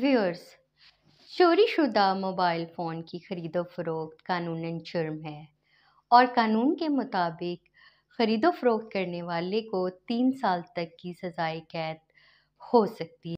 viewers चोरीशुदा mobile phone की ख़रीदो फरोख्त कानून जुर्म है और कानून के मुताबिक ख़रीदो फरोख्त करने वाले को तीन साल तक की सज़ाए कैद हो सकती है